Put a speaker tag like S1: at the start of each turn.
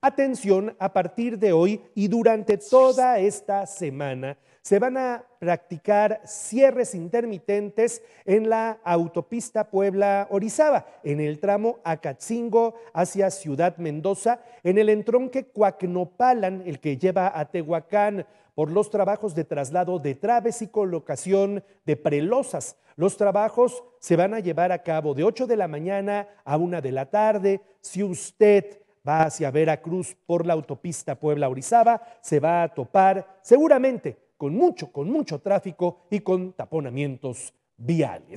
S1: Atención, a partir de hoy y durante toda esta semana se van a practicar cierres intermitentes en la autopista Puebla-Orizaba, en el tramo Acatzingo hacia Ciudad Mendoza, en el entronque Cuacnopalan, el que lleva a Tehuacán, por los trabajos de traslado de traves y colocación de prelosas. Los trabajos se van a llevar a cabo de 8 de la mañana a 1 de la tarde. Si usted va hacia Veracruz por la autopista Puebla-Orizaba, se va a topar seguramente con mucho, con mucho tráfico y con taponamientos viales.